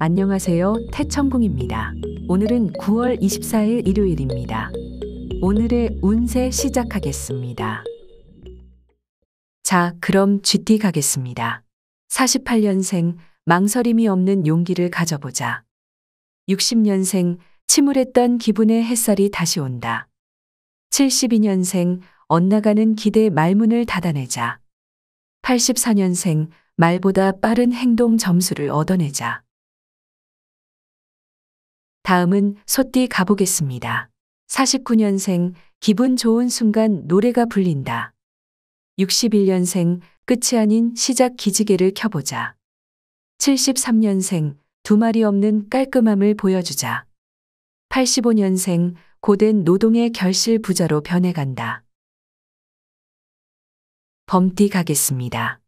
안녕하세요. 태천궁입니다. 오늘은 9월 24일 일요일입니다. 오늘의 운세 시작하겠습니다. 자, 그럼 GT 가겠습니다. 48년생 망설임이 없는 용기를 가져보자. 60년생 침울했던 기분의 햇살이 다시 온다. 72년생 엇나가는 기대 말문을 닫아내자. 84년생 말보다 빠른 행동 점수를 얻어내자. 다음은 소띠 가보겠습니다. 49년생 기분 좋은 순간 노래가 불린다. 61년생 끝이 아닌 시작 기지개를 켜보자. 73년생 두 마리 없는 깔끔함을 보여주자. 85년생 고된 노동의 결실 부자로 변해간다. 범띠 가겠습니다.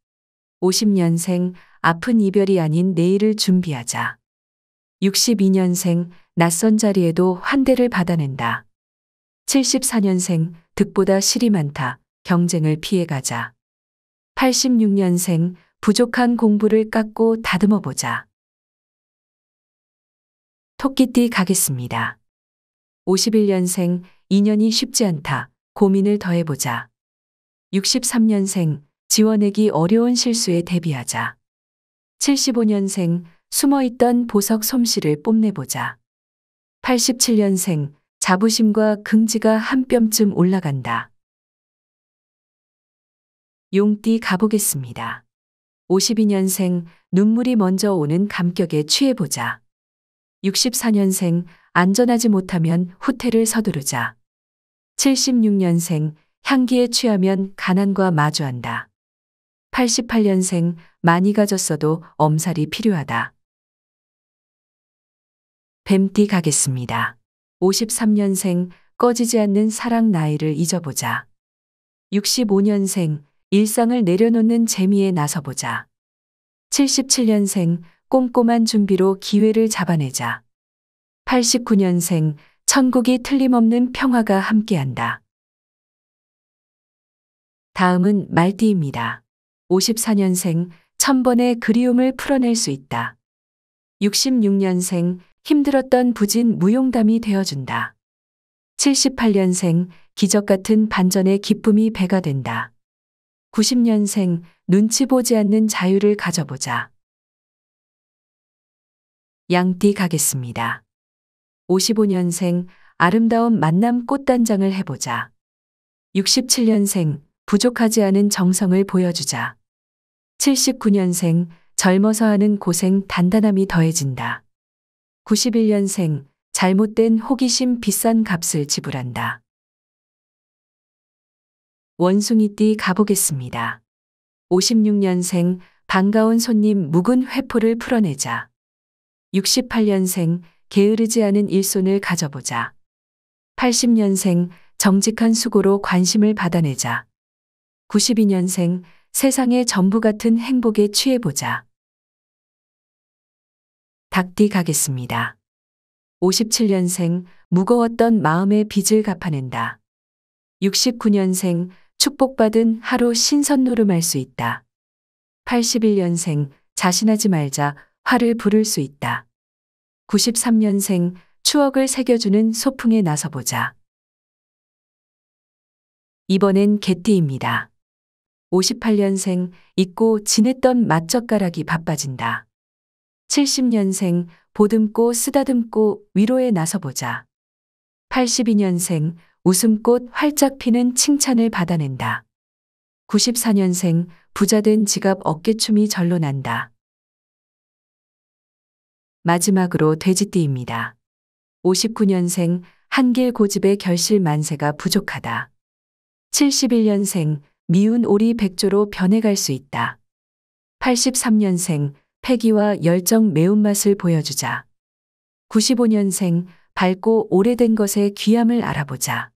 50년생 아픈 이별이 아닌 내일을 준비하자. 62년생 낯선 자리에도 환대를 받아낸다. 74년생 득보다 실이 많다. 경쟁을 피해가자. 86년생 부족한 공부를 깎고 다듬어 보자. 토끼띠 가겠습니다. 51년생 인연이 쉽지 않다. 고민을 더해보자. 63년생 지원하기 어려운 실수에 대비하자. 75년생 숨어 있던 보석 솜씨를 뽐내보자. 87년생 자부심과 긍지가 한 뼘쯤 올라간다. 용띠 가보겠습니다. 52년생 눈물이 먼저 오는 감격에 취해보자. 64년생 안전하지 못하면 후퇴를 서두르자. 76년생 향기에 취하면 가난과 마주한다. 88년생 많이 가졌어도 엄살이 필요하다. 뱀띠 가겠습니다. 53년생 꺼지지 않는 사랑 나이를 잊어보자. 65년생 일상을 내려놓는 재미에 나서보자. 77년생 꼼꼼한 준비로 기회를 잡아내자. 89년생 천국이 틀림없는 평화가 함께한다. 다음은 말띠입니다. 54년생 천번의 그리움을 풀어낼 수 있다. 66년생 힘들었던 부진 무용담이 되어준다. 78년생 기적 같은 반전의 기쁨이 배가 된다. 90년생 눈치 보지 않는 자유를 가져보자. 양띠 가겠습니다. 55년생 아름다운 만남 꽃단장을 해보자. 67년생 부족하지 않은 정성을 보여주자. 79년생 젊어서 하는 고생 단단함이 더해진다. 91년생 잘못된 호기심 비싼 값을 지불한다. 원숭이띠 가보겠습니다. 56년생 반가운 손님 묵은 회포를 풀어내자. 68년생 게으르지 않은 일손을 가져보자. 80년생 정직한 수고로 관심을 받아내자. 92년생 세상의 전부 같은 행복에 취해보자. 닭띠 가겠습니다. 57년생 무거웠던 마음의 빚을 갚아낸다. 69년생 축복받은 하루 신선노름할 수 있다. 81년생 자신하지 말자 화를 부를 수 있다. 93년생 추억을 새겨주는 소풍에 나서보자. 이번엔 개띠입니다. 58년생 잊고 지냈던 맛젓가락이 바빠진다. 70년생 보듬고 쓰다듬고 위로에 나서보자. 82년생 웃음꽃 활짝 피는 칭찬을 받아낸다. 94년생 부자된 지갑 어깨춤이 절로 난다. 마지막으로 돼지띠입니다. 59년생 한길 고집의 결실 만세가 부족하다. 71년생 미운 오리 백조로 변해갈 수 있다. 83년생 패기와 열정 매운맛을 보여주자. 95년생 밝고 오래된 것의 귀함을 알아보자.